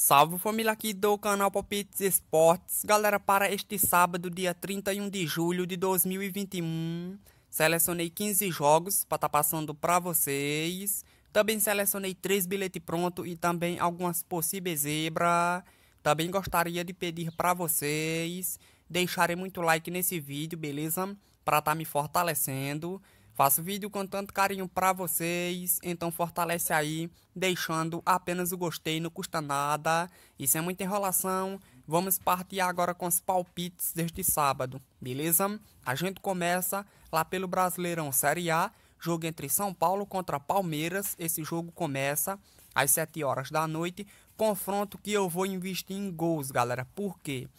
Salve família aqui do canal Palpites Esportes. Galera, para este sábado, dia 31 de julho de 2021, selecionei 15 jogos para estar tá passando para vocês. Também selecionei 3 bilhetes pronto e também algumas possíveis zebra. Também gostaria de pedir para vocês deixarem muito like nesse vídeo, beleza? Para estar tá me fortalecendo. Faço vídeo com tanto carinho para vocês, então fortalece aí, deixando apenas o gostei, não custa nada. Isso é muita enrolação. Vamos partir agora com os palpites deste sábado, beleza? A gente começa lá pelo Brasileirão Série A, jogo entre São Paulo contra Palmeiras. Esse jogo começa às 7 horas da noite. Confronto que eu vou investir em gols, galera. Por quê? Porque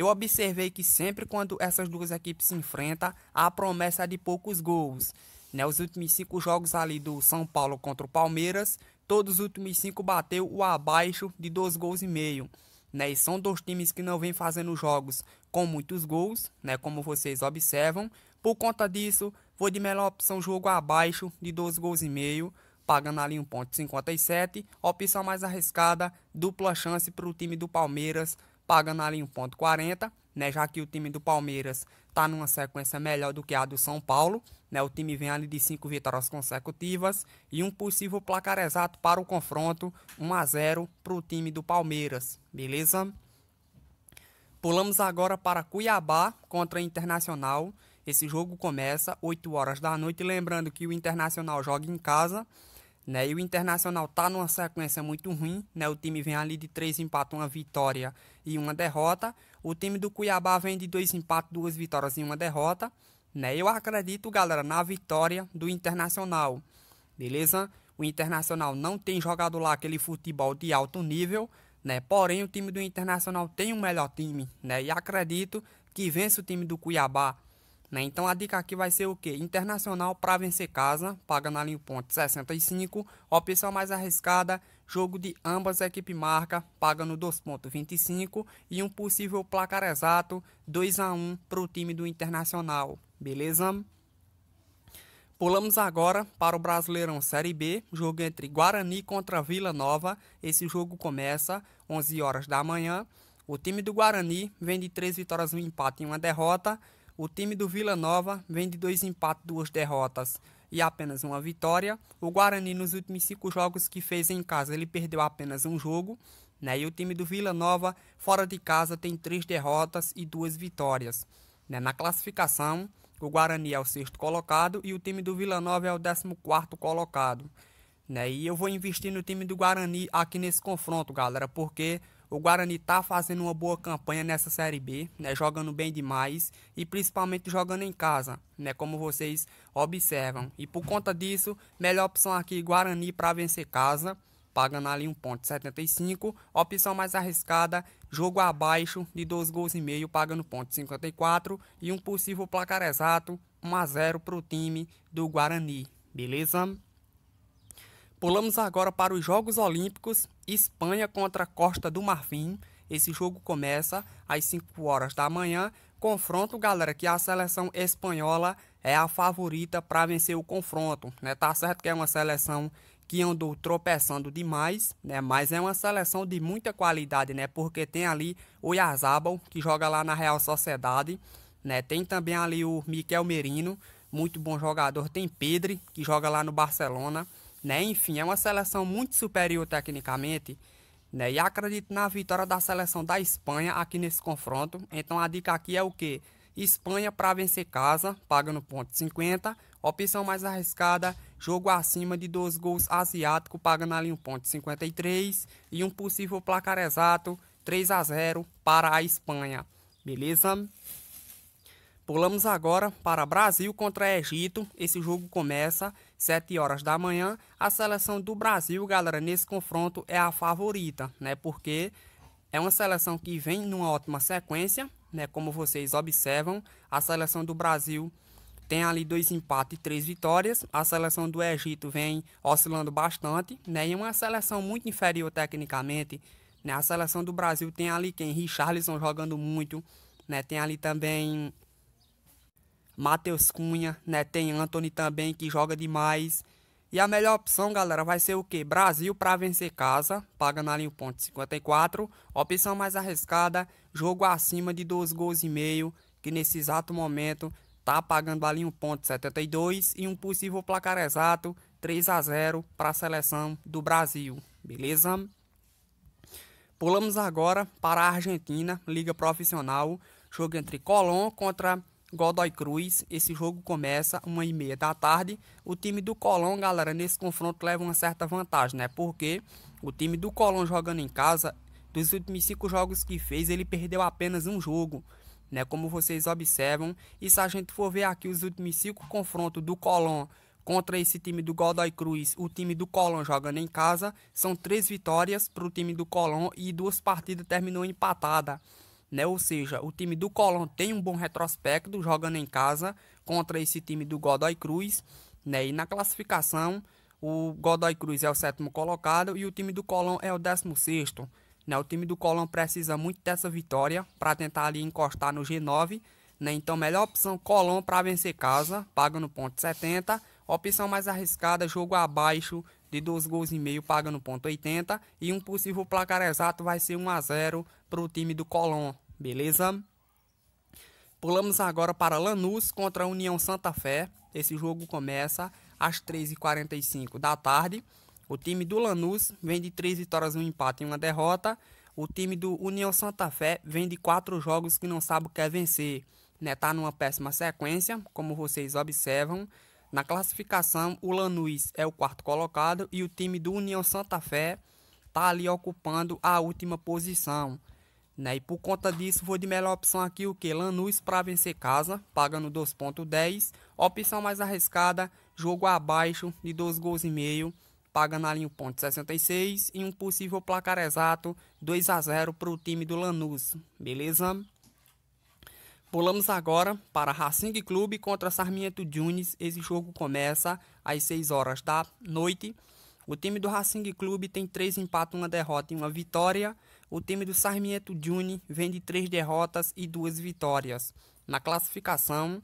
eu observei que sempre quando essas duas equipes se enfrentam, há promessa de poucos gols. Né, os últimos cinco jogos ali do São Paulo contra o Palmeiras, todos os últimos cinco bateu o abaixo de dois gols e meio. Né, e são dois times que não vêm fazendo jogos com muitos gols, né, como vocês observam. Por conta disso, vou de melhor opção jogo abaixo de dois gols e meio, pagando ali 1.57. Opção mais arriscada, dupla chance para o time do Palmeiras pagando ali 1,40, né? Já que o time do Palmeiras está numa sequência melhor do que a do São Paulo, né? O time vem ali de cinco vitórias consecutivas e um possível placar exato para o confronto 1 a 0 para o time do Palmeiras, beleza? Pulamos agora para Cuiabá contra Internacional. Esse jogo começa 8 horas da noite, lembrando que o Internacional joga em casa, né? E o Internacional tá numa sequência muito ruim, né? O time vem ali de três empates, uma vitória e uma derrota. O time do Cuiabá vem de dois empates, duas vitórias e uma derrota. Né? Eu acredito, galera, na vitória do Internacional. Beleza? O Internacional não tem jogado lá aquele futebol de alto nível, né? Porém, o time do Internacional tem o um melhor time, né? E acredito que vence o time do Cuiabá. Né? Então a dica aqui vai ser o que? Internacional para vencer casa, paga na linha ponto 65, opção mais arriscada, jogo de ambas equipes equipe marca, pagando 2,25 e um possível placar exato 2 a 1 para o time do Internacional, beleza? Pulamos agora para o Brasileirão Série B, jogo entre Guarani contra Vila Nova. Esse jogo começa 11 horas da manhã. O time do Guarani vem de três vitórias, um empate e uma derrota. O time do Vila Nova vem de dois empates, duas derrotas e apenas uma vitória. O Guarani, nos últimos cinco jogos que fez em casa, ele perdeu apenas um jogo. Né? E o time do Vila Nova, fora de casa, tem três derrotas e duas vitórias. Né? Na classificação, o Guarani é o sexto colocado e o time do Vila Nova é o décimo quarto colocado. Né? E eu vou investir no time do Guarani aqui nesse confronto, galera, porque o Guarani está fazendo uma boa campanha nessa Série B, né, jogando bem demais e principalmente jogando em casa, né, como vocês observam. E por conta disso, melhor opção aqui Guarani para vencer casa, pagando ali 1.75, opção mais arriscada, jogo abaixo de dois gols e meio, pagando 54 e um possível placar exato 1 a 0 para o time do Guarani, beleza? Pulamos agora para os Jogos Olímpicos Espanha contra Costa do Marfim. Esse jogo começa às 5 horas da manhã. Confronto, galera, que a seleção espanhola é a favorita para vencer o confronto, né? Tá certo que é uma seleção que andou tropeçando demais, né? Mas é uma seleção de muita qualidade, né? Porque tem ali o Yazabal que joga lá na Real Sociedade, né? Tem também ali o Miquel Merino, muito bom jogador. Tem Pedri, que joga lá no Barcelona. Né? Enfim, é uma seleção muito superior tecnicamente. Né? E acredito na vitória da seleção da Espanha aqui nesse confronto. Então a dica aqui é o que? Espanha para vencer casa, paga no ponto 50. Opção mais arriscada, jogo acima de dois gols asiático, pagando ali 1.53 e um possível placar exato 3 a 0 para a Espanha. Beleza? Pulamos agora para Brasil contra Egito. Esse jogo começa 7 horas da manhã, a seleção do Brasil, galera, nesse confronto é a favorita, né? Porque é uma seleção que vem numa ótima sequência, né? Como vocês observam, a seleção do Brasil tem ali dois empates e três vitórias. A seleção do Egito vem oscilando bastante, né? E uma seleção muito inferior tecnicamente, né? A seleção do Brasil tem ali quem Richarlison jogando muito, né? Tem ali também Matheus Cunha, né? Tem Anthony também que joga demais. E a melhor opção, galera, vai ser o que? Brasil para vencer casa, paga na linha ponto 54. Opção mais arriscada, jogo acima de 2 gols e meio, que nesse exato momento tá pagando ali 1.72 e um possível placar exato 3 a 0 para a seleção do Brasil, beleza? Pulamos agora para a Argentina, Liga Profissional, jogo entre Colón contra Godoy Cruz. Esse jogo começa uma e meia da tarde. O time do Colón, galera, nesse confronto leva uma certa vantagem, né? Porque o time do Colón jogando em casa, dos últimos cinco jogos que fez, ele perdeu apenas um jogo. Né, como vocês observam, e se a gente for ver aqui os últimos cinco confrontos do Colón contra esse time do Godoy Cruz, o time do Colón jogando em casa, são três vitórias para o time do Colón e duas partidas terminou empatada. Né? Ou seja, o time do Colón tem um bom retrospecto jogando em casa contra esse time do Godoy Cruz. Né? E na classificação, o Godoy Cruz é o sétimo colocado e o time do Colón é o décimo sexto. Né? O time do Colón precisa muito dessa vitória para tentar ali encostar no G9. Né? Então, melhor opção Colón para vencer casa, paga no ponto 70. Opção mais arriscada, jogo abaixo, de dois gols e meio paga no ponto 80 e um possível placar exato vai ser 1 a 0 para o time do Colón, beleza? Pulamos agora para Lanús contra a União Santa Fé. Esse jogo começa às 3h45 da tarde. O time do Lanús vem de 3 vitórias, um empate e uma derrota. O time do União Santa Fé vem de 4 jogos que não sabe o que é vencer. Está né? numa péssima sequência, como vocês observam. Na classificação, o Lanús é o quarto colocado e o time do União Santa Fé está ali ocupando a última posição. Né? E por conta disso, vou de melhor opção aqui o que? Lanús para vencer casa, pagando 2.10. Opção mais arriscada, jogo abaixo de 2 gols e meio, pagando ali 1.66 e um possível placar exato 2 a 0 para o time do Lanús. Beleza? Pulamos agora para Racing Clube contra Sarmiento Junes. Esse jogo começa às 6 horas da noite. O time do Racing Clube tem 3 empates, uma derrota e uma vitória. O time do Sarmiento Juni vem de 3 derrotas e 2 vitórias. Na classificação,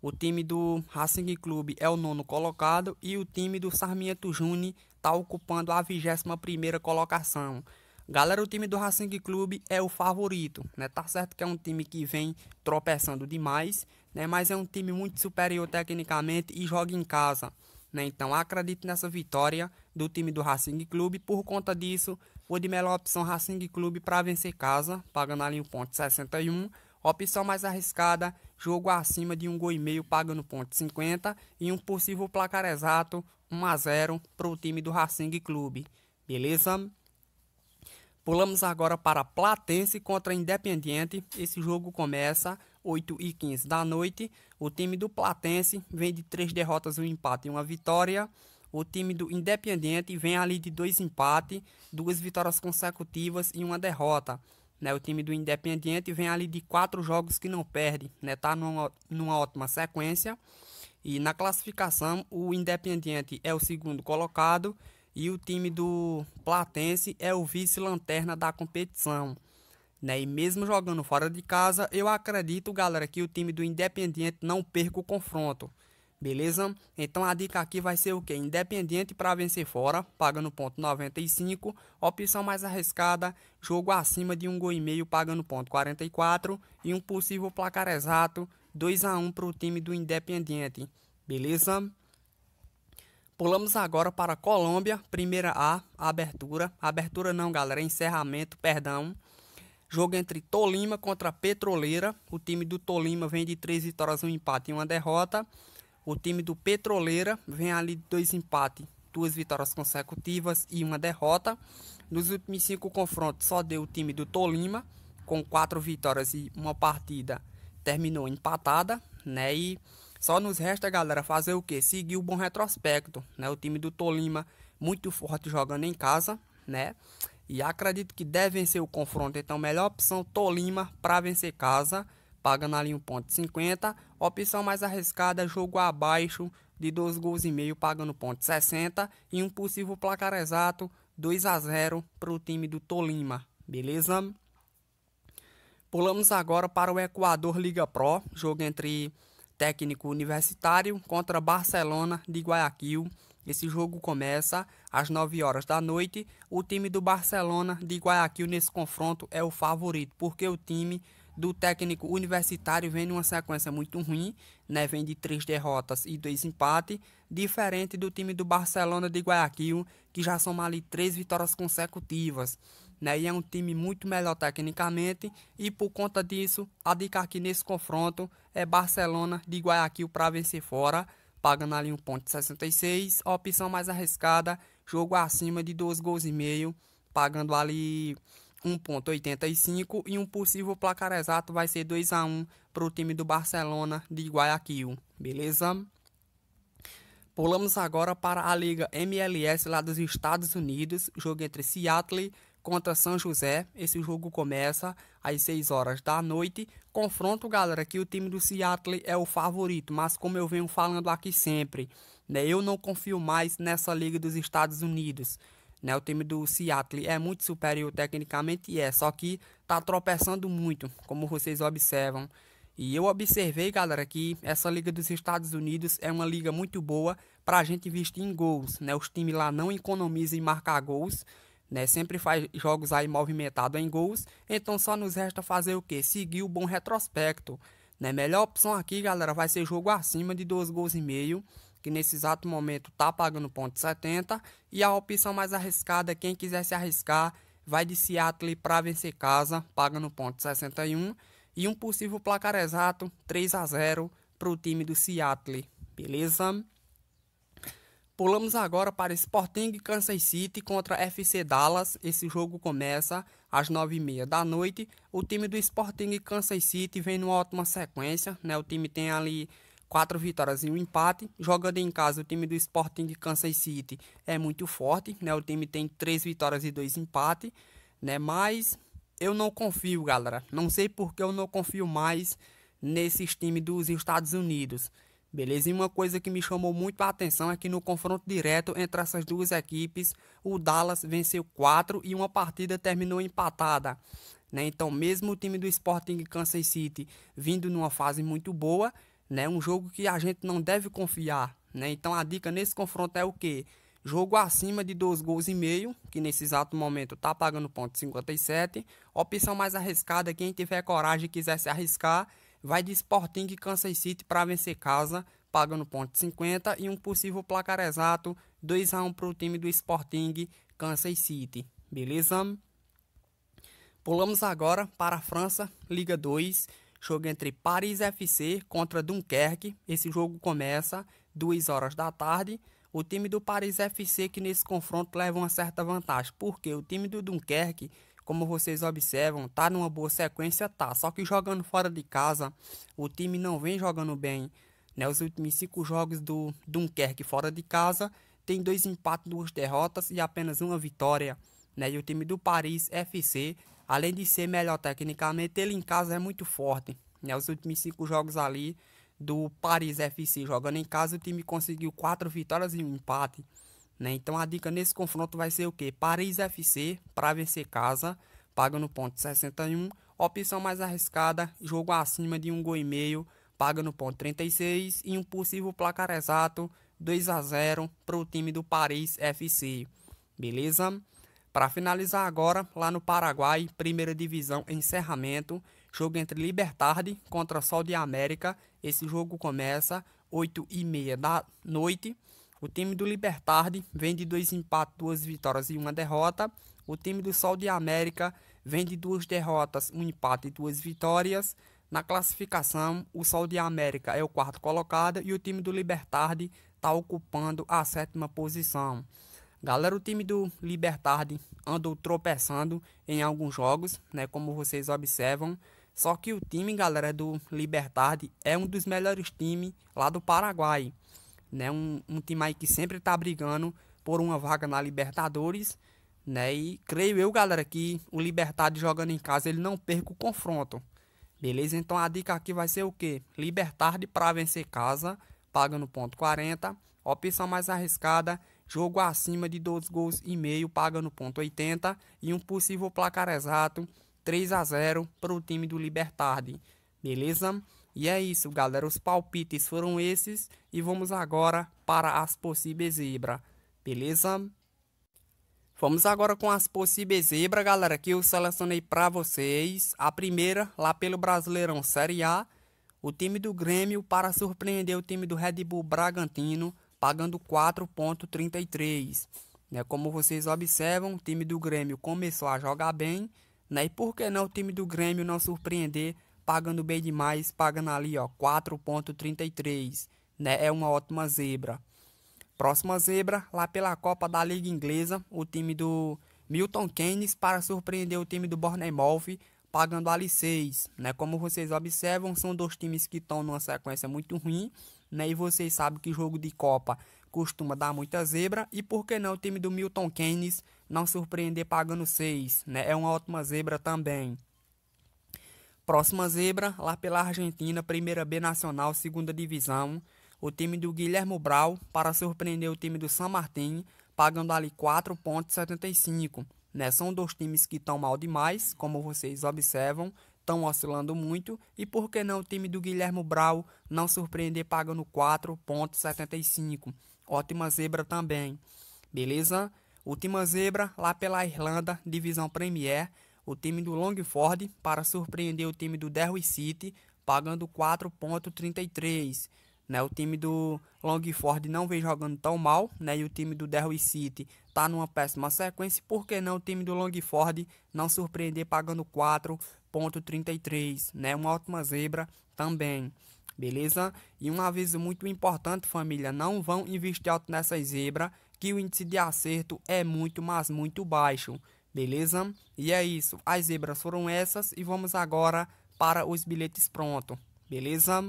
o time do Racing Clube é o nono colocado e o time do Sarmiento Juni está ocupando a 21ª colocação. Galera, o time do Racing Clube é o favorito, né? Tá certo que é um time que vem tropeçando demais, né? Mas é um time muito superior tecnicamente e joga em casa, né? Então, acredito nessa vitória do time do Racing Clube. Por conta disso, vou de melhor opção Racing Clube para vencer casa, pagando ali o um ponto 61. Opção mais arriscada, jogo acima de um gol e meio, pagando ponto 50 e um possível placar exato 1 a 0 para o time do Racing Clube. Beleza? Pulamos agora para Platense contra Independiente. Esse jogo começa 8 h 15 da noite. O time do Platense vem de três derrotas, um empate e uma vitória. O time do Independiente vem ali de dois empates, duas vitórias consecutivas e uma derrota. Né, o time do Independiente vem ali de quatro jogos que não perde, né? Tá numa, numa ótima sequência. E na classificação, o Independiente é o segundo colocado e o time do Platense é o vice-lanterna da competição. Né? E mesmo jogando fora de casa, eu acredito, galera, que o time do Independiente não perca o confronto. Beleza? Então a dica aqui vai ser o que? Independiente para vencer fora, pagando ponto 95. Opção mais arriscada, jogo acima de um gol e meio, pagando ponto 44. E um possível placar exato, 2 a 1 para o time do Independiente. Beleza? Pulamos agora para Colômbia, primeira A, abertura. Abertura não, galera, é encerramento, perdão. Jogo entre Tolima contra Petroleira. O time do Tolima vem de três vitórias, um empate e uma derrota. O time do Petroleira vem ali de dois empates, duas vitórias consecutivas e uma derrota. Nos últimos cinco confrontos só deu o time do Tolima, com quatro vitórias e uma partida terminou empatada, né? E só nos resta, galera, fazer o que? Seguir o bom retrospecto, né? O time do Tolima muito forte jogando em casa, né? E acredito que deve vencer o confronto. Então, melhor opção Tolima para vencer casa, pagando ali 1.50. Opção mais arriscada, jogo abaixo de 2 gols e meio, pagando 1.60 e um possível placar exato 2 a 0 para o time do Tolima, beleza? Pulamos agora para o Equador Liga Pro, jogo entre técnico universitário contra Barcelona de Guayaquil. Esse jogo começa às 9 horas da noite. O time do Barcelona de Guayaquil nesse confronto é o favorito, porque o time do técnico universitário vem numa sequência muito ruim, né? Vem de três derrotas e dois empates, diferente do time do Barcelona de Guayaquil, que já soma ali três vitórias consecutivas né? E é um time muito melhor tecnicamente e por conta disso, dica que nesse confronto é Barcelona de Guayaquil para vencer fora, pagando ali 1.66, a opção mais arriscada, jogo acima de 2 gols e meio, pagando ali 1.85 e um possível placar exato vai ser 2 a 1 para o time do Barcelona de Guayaquil, beleza? Pulamos agora para a Liga MLS lá dos Estados Unidos, jogo entre Seattle contra São José. Esse jogo começa às 6 horas da noite. Confronto, galera, que o time do Seattle é o favorito, mas como eu venho falando aqui sempre, né, eu não confio mais nessa liga dos Estados Unidos. Né, o time do Seattle é muito superior tecnicamente é, só que tá tropeçando muito, como vocês observam. E eu observei, galera, que essa liga dos Estados Unidos é uma liga muito boa para a gente investir em gols, né? Os times lá não economizam em marcar gols. Né? Sempre faz jogos aí movimentados em gols, então só nos resta fazer o que? Seguir o bom retrospecto. Né? Melhor opção aqui, galera, vai ser jogo acima de 2 gols e meio, que nesse exato momento tá pagando ponto 70, e a opção mais arriscada, quem quiser se arriscar, vai de Seattle para vencer casa, pagando ponto 61, e um possível placar exato, 3 a 0 para o time do Seattle, beleza? Pulamos agora para Sporting Kansas City contra FC Dallas. Esse jogo começa às 9h30 da noite. O time do Sporting Kansas City vem numa ótima sequência. Né? O time tem ali quatro vitórias e um empate. Jogando em casa, o time do Sporting Kansas City é muito forte. Né? O time tem três vitórias e dois empates. Né? Mas eu não confio, galera. Não sei porque eu não confio mais nesses times dos Estados Unidos. Beleza? E uma coisa que me chamou muito a atenção é que no confronto direto entre essas duas equipes, o Dallas venceu 4 e uma partida terminou empatada. Né? Então, mesmo o time do Sporting Kansas City vindo numa fase muito boa, né? um jogo que a gente não deve confiar. Né? Então, a dica nesse confronto é o quê? Jogo acima de 2 gols e meio, que nesse exato momento está pagando ponto 57. Opção mais arriscada, quem tiver coragem e quiser se arriscar, vai de Sporting Kansas City para vencer casa, pagando ponto 50 e um possível placar exato 2 a 1 para o time do Sporting Kansas City. Beleza? Pulamos agora para a França, Liga 2, jogo entre Paris FC contra Dunkerque. Esse jogo começa 2 horas da tarde. O time do Paris FC que nesse confronto leva uma certa vantagem, porque o time do Dunkerque como vocês observam, tá numa boa sequência, tá. Só que jogando fora de casa, o time não vem jogando bem. Né? Os últimos cinco jogos do Dunkerque fora de casa tem dois empates, duas derrotas e apenas uma vitória. Né? E o time do Paris FC, além de ser melhor tecnicamente, ele em casa é muito forte. Né? Os últimos cinco jogos ali do Paris FC jogando em casa, o time conseguiu quatro vitórias e um empate. Né? Então a dica nesse confronto vai ser o que Paris FC para vencer casa, paga no ponto 61. Opção mais arriscada, jogo acima de um gol e meio, paga no ponto 36 e um possível placar exato 2 a 0 para o time do Paris FC. Beleza? Para finalizar agora, lá no Paraguai, primeira divisão encerramento, jogo entre Libertad contra Sol de América. Esse jogo começa 8 e meia da noite. O time do Libertarde vem de dois empates, duas vitórias e uma derrota. O time do Sol de América vem de duas derrotas, um empate e duas vitórias. Na classificação, o Sol de América é o quarto colocado e o time do Libertarde está ocupando a sétima posição. Galera, o time do Libertarde andou tropeçando em alguns jogos, né, como vocês observam. Só que o time, galera, do Libertarde é um dos melhores times lá do Paraguai né? Um, um time aí que sempre está brigando por uma vaga na Libertadores, né? E creio eu, galera, que o Libertad jogando em casa ele não perca o confronto, beleza? Então a dica aqui vai ser o quê? Libertad para vencer casa, paga no ponto 40. Opção mais arriscada, jogo acima de 12 gols e meio, paga no ponto 80 e um possível placar exato 3 a 0 para o time do Libertad, beleza? E é isso, galera. Os palpites foram esses. E vamos agora para as possíveis zebra. Beleza? Vamos agora com as possíveis zebra, galera, que eu selecionei para vocês. A primeira, lá pelo Brasileirão Série A. O time do Grêmio para surpreender o time do Red Bull Bragantino, pagando 4,33. Né? Como vocês observam, o time do Grêmio começou a jogar bem. Né? E por que não o time do Grêmio não surpreender pagando bem demais, pagando ali, ó, 4.33, né? É uma ótima zebra. Próxima zebra, lá pela Copa da Liga Inglesa, o time do Milton Keynes para surpreender o time do Bournemouth, pagando ali 6, né? Como vocês observam, são dois times que estão numa sequência muito ruim, né? E vocês sabem que jogo de Copa costuma dar muita zebra, e por que não o time do Milton Keynes não surpreender pagando 6, né? É uma ótima zebra também. Próxima zebra, lá pela Argentina, primeira B Nacional, segunda divisão. O time do Guilhermo Brau para surpreender o time do San Martín, pagando ali 4,75. Né? São dois times que estão mal demais, como vocês observam, estão oscilando muito. E por que não o time do Guilhermo Brau não surpreender pagando 4,75? Ótima zebra também. Beleza? Última zebra lá pela Irlanda, divisão Premier o time do Longford para surpreender o time do Derby City, pagando 4.33. Né, o time do Longford não vem jogando tão mal, né, e o time do Derby City está numa péssima sequência. Por que não o time do Longford não surpreender pagando 4.33? Né, uma ótima zebra também. Beleza? E um aviso muito importante, família: não vão investir alto nessa zebra, que o índice de acerto é muito, mas muito baixo beleza? E é isso, as zebras foram essas e vamos agora para os bilhetes pronto, beleza?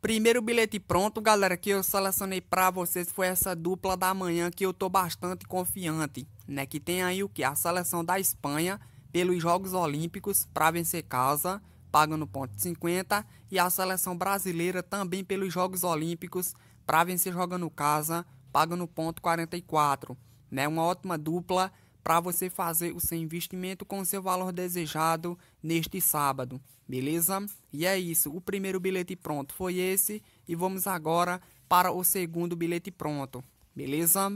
Primeiro bilhete pronto, galera, que eu selecionei pra vocês foi essa dupla da manhã que eu tô bastante confiante, né? Que tem aí o que? A seleção da Espanha pelos Jogos Olímpicos para vencer casa, pagando ponto 50, e a seleção brasileira também pelos Jogos Olímpicos para vencer jogando casa, pagando ponto 44, né? Uma ótima dupla para você fazer o seu investimento com o seu valor desejado neste sábado, beleza? E é isso, o primeiro bilhete pronto foi esse e vamos agora para o segundo bilhete pronto, beleza?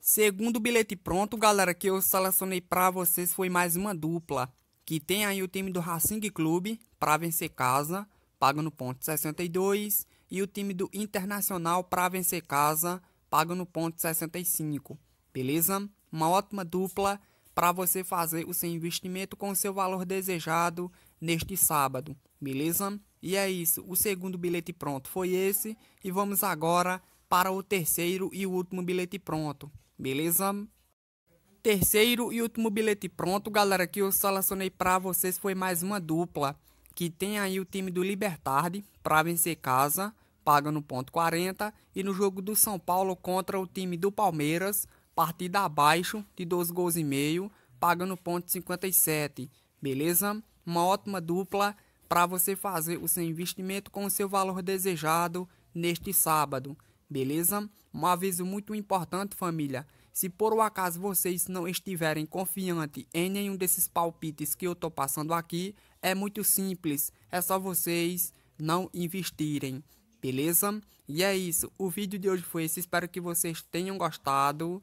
Segundo bilhete pronto, galera, que eu selecionei para vocês foi mais uma dupla, que tem aí o time do Racing Clube para vencer casa, paga no ponto 62, e o time do Internacional para vencer casa, paga no ponto 65, beleza? uma ótima dupla para você fazer o seu investimento com o seu valor desejado neste sábado, beleza? E é isso, o segundo bilhete pronto foi esse e vamos agora para o terceiro e último bilhete pronto, beleza? Terceiro e último bilhete pronto, galera, que eu selecionei para vocês foi mais uma dupla que tem aí o time do Libertad para vencer casa, paga no ponto 40 e no jogo do São Paulo contra o time do Palmeiras partida abaixo de 12 gols e meio, pagando ponto 57, beleza? Uma ótima dupla para você fazer o seu investimento com o seu valor desejado neste sábado, beleza? Um aviso muito importante, família. Se por um acaso vocês não estiverem confiante em nenhum desses palpites que eu tô passando aqui, é muito simples, é só vocês não investirem, beleza? E é isso, o vídeo de hoje foi esse, espero que vocês tenham gostado.